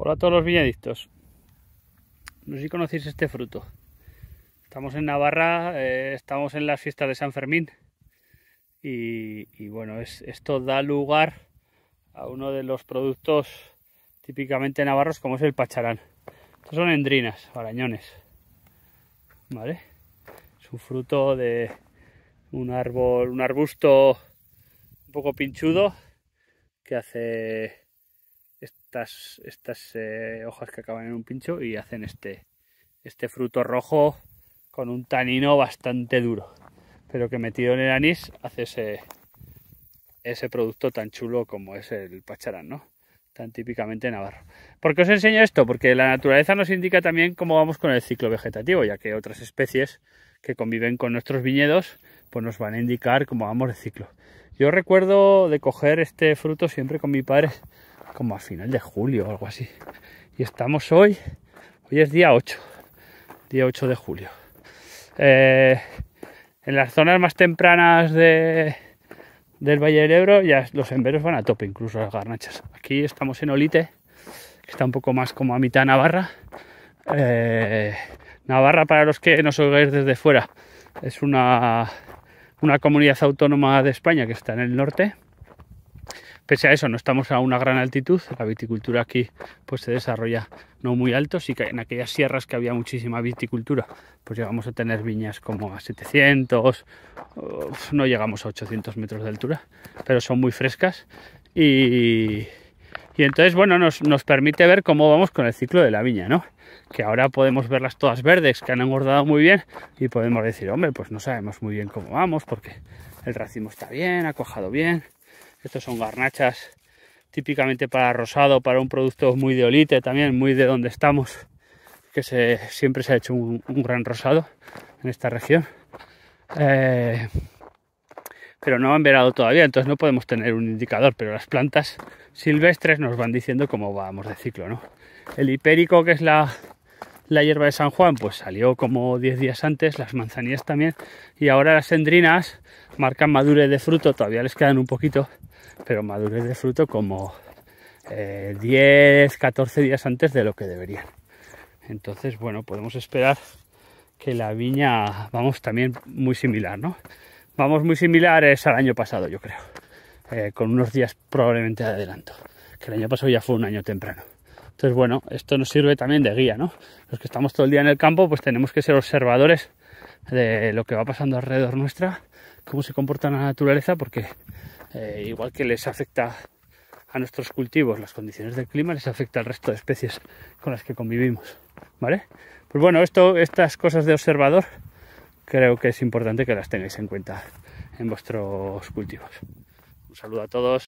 Hola a todos los viñedictos, No sé si conocéis este fruto. Estamos en Navarra, eh, estamos en las fiestas de San Fermín y, bueno, esto da lugar a uno de los productos típicamente navarros como es el pacharán. Estos son endrinas, arañones. ¿Vale? Es un fruto de un árbol, un arbusto un poco pinchudo que hace estas, estas eh, hojas que acaban en un pincho y hacen este, este fruto rojo con un tanino bastante duro, pero que metido en el anís hace ese, ese producto tan chulo como es el pacharán, ¿no? Tan típicamente navarro. ¿Por qué os enseño esto? Porque la naturaleza nos indica también cómo vamos con el ciclo vegetativo, ya que otras especies que conviven con nuestros viñedos, pues nos van a indicar cómo vamos el ciclo. Yo recuerdo de coger este fruto siempre con mi padre como a final de julio o algo así. Y estamos hoy, hoy es día 8, día 8 de julio. Eh, en las zonas más tempranas de, del Valle del Ebro ya los emberos van a tope, incluso las garnachas. Aquí estamos en Olite, que está un poco más como a mitad Navarra. Eh, Navarra, para los que no nos oigáis desde fuera, es una, una comunidad autónoma de España que está en el norte Pese a eso, no estamos a una gran altitud, la viticultura aquí pues se desarrolla no muy alto, sí que en aquellas sierras que había muchísima viticultura, pues llegamos a tener viñas como a 700, no llegamos a 800 metros de altura, pero son muy frescas y, entonces, bueno, nos, nos, permite ver cómo vamos con el ciclo de la viña, ¿no? Que ahora podemos verlas todas verdes, que han engordado muy bien, y podemos decir, hombre, pues no sabemos muy bien cómo vamos, porque el racimo está bien, ha cuajado bien, estos son garnachas típicamente para rosado, para un producto muy de olite también, muy de donde estamos, que siempre se ha hecho un, gran rosado en esta región. Eh, pero no han verado todavía, entonces no podemos tener un indicador, pero las plantas silvestres nos van diciendo cómo vamos de ciclo, ¿no? El hipérico, que es la, la hierba de San Juan pues salió como 10 días antes, las manzanillas también, y ahora las sendrinas marcan madurez de fruto, todavía les quedan un poquito, pero madurez de fruto como 10, eh, 14 días antes de lo que deberían. Entonces, bueno, podemos esperar que la viña, vamos también muy similar, ¿no? Vamos muy similares al año pasado, yo creo, eh, con unos días probablemente de adelanto, que el año pasado ya fue un año temprano. Entonces, bueno, esto nos sirve también de guía, ¿no? Los que estamos todo el día en el campo, pues tenemos que ser observadores de lo que va pasando alrededor nuestra, cómo se comporta la naturaleza, porque eh, igual que les afecta a nuestros cultivos las condiciones del clima, les afecta al resto de especies con las que convivimos, ¿vale? Pues bueno, esto, estas cosas de observador creo que es importante que las tengáis en cuenta en vuestros cultivos. Un saludo a todos.